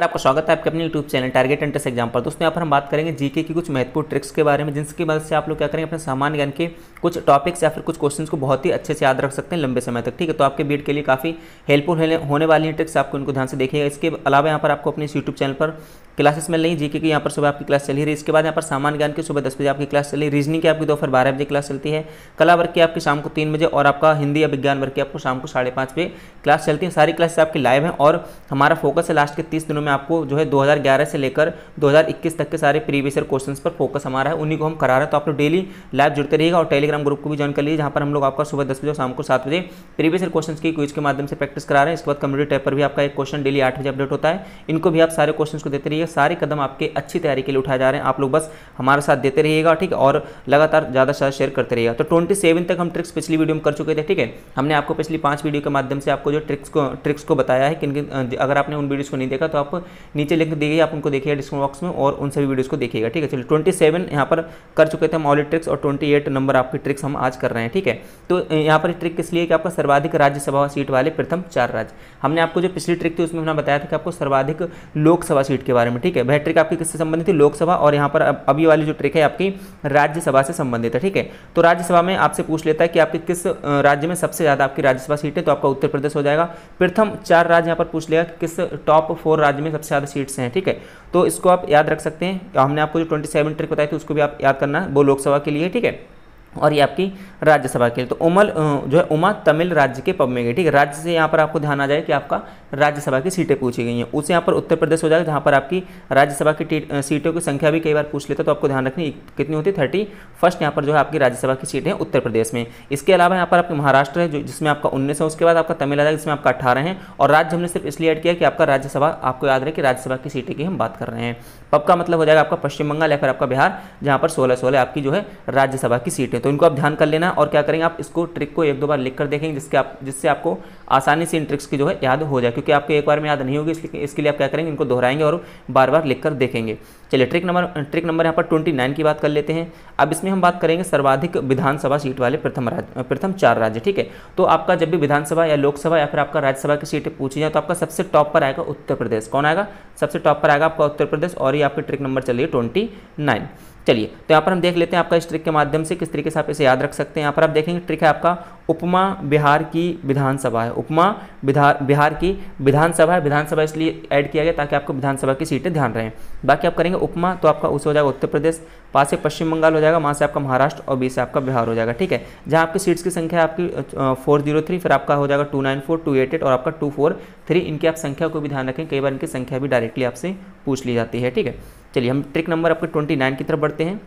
sir आपका स्वागत है आपके अपने YouTube channel target entrance exam पर दोस्तों यहाँ पर हम बात करेंगे जीके की कुछ महत्वपूर्ण ट्रिक्स के बारे में जिनकी मदद से आप लोग क्या करेंगे अपने सामान्य ज्ञान के कुछ टॉपिक्स या फिर कुछ क्वेश्चंस को बहुत ही अच्छे से याद रख सकते हैं लंबे समय तक ठीक है तो आपके बीट के लिए काफ़ी हेल्पफुल होने वाली है ट्रिक्स आपको इनको ध्यान से देखिएगा इसके अलावा यहाँ पर आपको अपने इस यूट्यूब चैनल पर क्लासेस मिल रही जी के की यहाँ पर सुबह आपकी क्लास चली रही इसके बाद यहाँ पर सामान्य ज्ञान की सुबह दस बजे आपकी क्लास चली रीजनिंग की आपकी दोपहर बारह बजे क्लास चलती है कला वर्ग की आपकी शाम को तीन बजे और आपका हिंदी या विज्ञान वर्ग की आपको शाम को साढ़े पाँच बजे क्लास चलती है सारी क्लासेस आपकी लाइव हैं और हमारा फोकस है लास्ट के तीस दिनों में आपको जो है दो से लेकर दो तक के सारे प्रीवियस ईयर क्वेश्चन पर फोकस हमारा है उन्हीं को हम करा रहे हैं तो आप लोग डेली लाइव जुड़ते रहिएगा और टेलीग्राम ग्रुप को भी ज्वाइन कर लीजिए जहाँ पर हम लोग आपका सुबह दस बजे शाम को सात बजे प्रीवियस ईयर क्वेश्चन की क्विज के माध्यम से प्रैक्टिस करा रहे हैं इसके बाद कम्युनिटी टाइप पर भी आपका एक क्वेश्चन डेली आठ बजे अपडेट होता है इनको भी आप सारे क्वेश्चन को देते रहिए सारे कदम आपके अच्छी तैयारी के लिए उठाए जा रहे हैं आप लोग बस हमारे साथ देते रहिएगा ठीक है और लगातार ज़्यादा से शेयर करते रहिएगा तो ट्वेंटी तक हम ट्रिक्स पिछली वीडियो में कर चुके थे ठीक है हमने आपको पिछली पाँच वीडियो के माध्यम से आपको जो ट्रिक्स को ट्रिक्स को बताया है किन अगर आपने उन वीडियोज़ को नहीं देखा तो आप नीचे लिंक दी आप उनको देखिएगा डिस्क्रिप्शन बॉक्स में और उन सभी वीडियोज़ को देखिएगा ठीक है चलिए ट्वेंटी सेवन पर कर चुके थे हम ऑलरेडी ट्रिक्स और ट्वेंटी नंबर आपकी ट्रिक्स हम आज कर रहे हैं ठीक है तो यहाँ पर ट्रिक किस लिए कि आपका सर्वाधिक राज्यसभा सीट वाले प्रथम चार राज्य हमने आपको जो पिछली ट्रिक थी उसमें हमने बताया था कि आपको सर्वाधिक लोकसभा सीट के बारे में 2004 में ठीक है वह ट्रिक आपकी किससे संबंधित थी लोकसभा और यहाँ पर अब अभी वाली जो ट्रिक है आपकी राज्यसभा से संबंधित है ठीक है तो राज्यसभा में आपसे पूछ लेता है कि आपके किस राज्य में सबसे ज़्यादा आपकी राज्यसभा सीटें तो आपका उत्तर प्रदेश हो जाएगा प्रथम चार राज्य यहाँ पर पूछ लेगा कि किस टॉप फोर राज्य में सबसे ज़्यादा सीट्स हैं ठीक है तो इसको आप याद रख सकते हैं हमने आपको जो ट्वेंटी ट्रिक बताई थी उसको भी आप याद करना वो लोकसभा के लिए ठीक है और ये आपकी राज्यसभा के लिए तो उमल जो है उमा तमिल राज्य के पब में गई ठीक है राज्य से यहाँ पर आपको ध्यान आ जाए कि आपका राज्यसभा की सीटें पूछी गई हैं उसे यहाँ पर उत्तर प्रदेश हो जाएगा जहाँ पर आपकी राज्यसभा की सीटों की संख्या भी कई बार पूछ लेता तो आपको ध्यान रखनी कितनी होती है थर्टी फर्स्ट यहाँ पर जो है आपकी राज्यसभा की सीटें उत्तर प्रदेश में इसके अलावा यहाँ पर आपके महाराष्ट्र है जो जिसमें आपका उन्नीस है उसके बाद आपका तमिल आ जाएगा जिसमें आपका अठारह है और राज्य हमने सिर्फ इसलिए ऐड किया कि आपका राज्यसभा आपको याद रहे कि राज्यसभा की सीटें की हम बात कर रहे हैं पब का मतलब हो जाएगा आपका पश्चिम बंगाल या फिर आपका बिहार जहाँ पर सोलह सोलह आपकी जो है राज्यसभा की सीटें तो इनको आप ध्यान कर लेना और क्या करेंगे आप इसको ट्रिक को एक दो बार लिख कर देखेंगे जिसके आप जिससे आपको आसानी से इन ट्रिक्स की जो है याद हो जाए क्योंकि आपको एक बार में याद नहीं होगी इसलिए इसके लिए आप क्या करेंगे इनको दोहराएंगे और बार बार लिख कर देखेंगे चलिए ट्रिक नंबर ट्रिक नंबर यहाँ पर ट्वेंटी नाइन की बात कर लेते हैं अब इसमें हम बात करेंगे सर्वाधिक विधानसभा सीट वाले प्रथम राज्य प्रथम चार राज्य ठीक है तो आपका जब भी विधानसभा या लोकसभा या फिर आपका राज्यसभा की सीटें पूछी जाए तो आपका सबसे टॉप पर आएगा उत्तर प्रदेश कौन आएगा सबसे टॉप पर आएगा आपका उत्तर प्रदेश और ये आपकी ट्रिक नंबर चलिए ट्वेंटी नाइन चलिए तो यहाँ पर हम देख लेते हैं आपका इस ट्रिक के माध्यम से किस तरीके से आप इसे याद रख सकते हैं यहाँ पर आप देखेंगे ट्रिक है आपका उपमा बिहार की विधानसभा है उपमा बिहार बिहार की विधानसभा है विधानसभा इसलिए ऐड किया गया ताकि आपको विधानसभा की सीटें ध्यान रहें बाकी आप करेंगे उपमा तो आपका उसे हो जाएगा उत्तर प्रदेश पास से पश्चिम बंगाल हो जाएगा वहाँ से आपका महाराष्ट्र और बी से आपका बिहार हो जाएगा ठीक है जहाँ आपकी सीट्स की संख्या आपकी फोर जीरो थ्री फिर आपका हो जाएगा two nine four two eight eight और आपका टू फोर थ्री इनकी आप संख्या को भी ध्यान रखें कई बार इनकी संख्या भी डायरेक्टली आपसे पूछ ली जाती है ठीक है चलिए हम ट्रिक नंबर आपके ट्वेंटी नाइन की तरफ बढ़ते हैं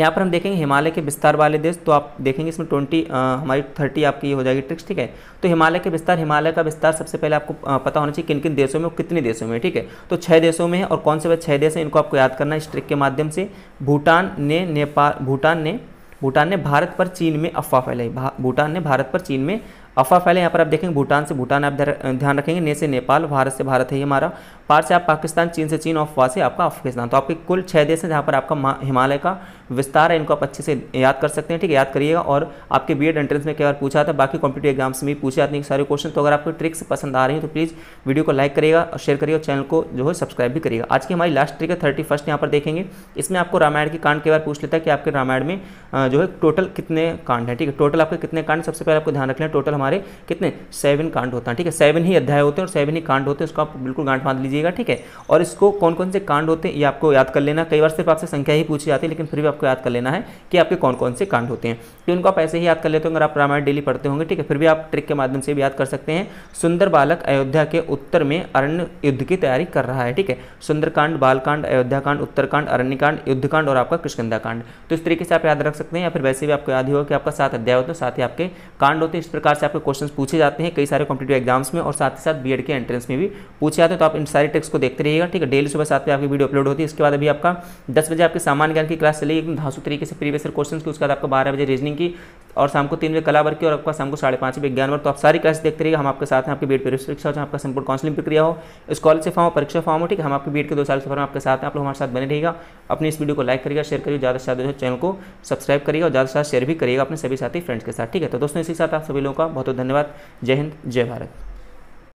यहाँ पर हम देखेंगे हिमालय के विस्तार वाले देश तो आप देखेंगे इसमें ट्वेंटी हमारी थर्टी आपकी हो जाएगी ट्रिक्स ठीक है तो हिमालय के विस्तार हिमालय का विस्तार सबसे पहले आपको पता होना चाहिए किन किन देशों में और कितने देशों में ठीक है तो छः देशों में है और कौन से वह छः देश हैं इनको आपको याद करना है इस ट्रिक के माध्यम से भूटान ने नेपाल भूटान ने भूटान ने भारत पर चीन में अफवाह फैलाई भूटान ने भारत पर चीन में अफवाह फैले यहाँ पर आप देखेंगे भूटान से भूटान आप ध्यान रखेंगे ने से नेपाल भारत से भारत है ये हमारा पार से आप पाकिस्तान चीन से चीन और वासी से आपका अफगानिस्तान तो आपके कुल छः देश हैं जहाँ पर आपका हिमालय का विस्तार है इनको आप अच्छे से याद कर सकते हैं ठीक है याद करिएगा और आपके बी एड एंट्रेंस में कई बार पूछा था बाकी कॉम्पिटेटिव एग्जाम्स में भी पूछे जाते हैं सारे क्वेश्चन तो अगर आपको ट्रिक्स पसंद आ रही है तो प्लीज़ वीडियो को लाइक करिएगा और शेयर करिएगा चैनल को जो है सब्सक्राइब भी करिएगा आज की हमारी लास्ट ट्रिक है थर्टी फर्स्ट यहाँ पर देखेंगे इसमें आपको रामायण के कांड कई बार पूछ लेता है कि आपके रामायण में जो है टोटल कितने कांड है ठीक है टोटल आपके कितने कांड सबसे पहले आपको ध्यान रखना है टोटल हमारे कितने सेवन कांड होता है ठीक है सेवन ही अध्याय होते हैं और सेवन ही कांड होते हैं उसको आप बिल्कुल गांठ बांध लीजिए लीजिएगा ठीक है और इसको कौन कौन से कांड होते हैं ये आपको याद कर लेना कई बार सिर्फ आपसे संख्या ही पूछी जाती है लेकिन फिर भी आपको याद कर लेना है कि आपके कौन कौन से कांड होते हैं तो उनको आप ऐसे ही याद कर लेते हो अगर आप रामायण डेली पढ़ते होंगे ठीक है फिर भी आप ट्रिक के माध्यम से भी याद कर सकते हैं सुंदर बालक अयोध्या के उत्तर में अरण्य युद्ध की तैयारी कर रहा है ठीक है सुंदरकांड बालकांड अयोध्याकांड उत्तरकांड अरण्यकांड युद्धकांड और आपका कृष्णकांड तो इस तरीके से आप याद रख सकते हैं या फिर वैसे भी आपको याद ही होगा कि आपका सात अध्याय होते हैं साथ ही आपके कांड होते हैं इस प्रकार से आपके क्वेश्चन पूछे जाते हैं कई सारे कॉम्पिटेटिव एग्जाम्स में और साथ ही साथ बी के एंट्रेंस में भी पूछे जाते हैं तो आप इन सारी सारे टेक्स्ट को देखते रहिएगा ठीक है डेली सुबह सात बजे आपकी वीडियो अपलोड होती है इसके बाद अभी आपका दस बजे आपके सामान ज्ञान की क्लास चलेगी एकदम धासु तरीके से प्रीवियस क्वेश्चन की उसके बाद आपको बारह बजे रीजनिंग की और शाम को तीन बजे कला वर्ग की और आपका शाम को साढ़े पाँच बजे ज्ञान वर्ग तो आप सारी क्लास देखते रहिए हम आपके साथ हैं आपकी बीट पर परीक्षा हो आपका संपूर्ण काउंसिलिंग प्रक्रिया हो स्कॉलरशिप फॉर्म हो परीक्षा फॉर्म हो ठीक है हम आपकी बीट के दो साल से फॉर्म आपके साथ हैं आप लोग हमारे साथ बने रहेगा अपनी इस वीडियो को लाइक करिएगा शेयर करिए ज़्यादा से ज़्यादा चैनल को सब्सक्राइब करिएगा और ज़्यादा से ज़्यादा शेयर भी करिएगा अपने सभी साथी फ्रेंड्स के साथ ठीक है तो दोस्तों इसी साथ आप सभी लोगों का बहुत बहुत धन्यवाद जय हिंद जय भारत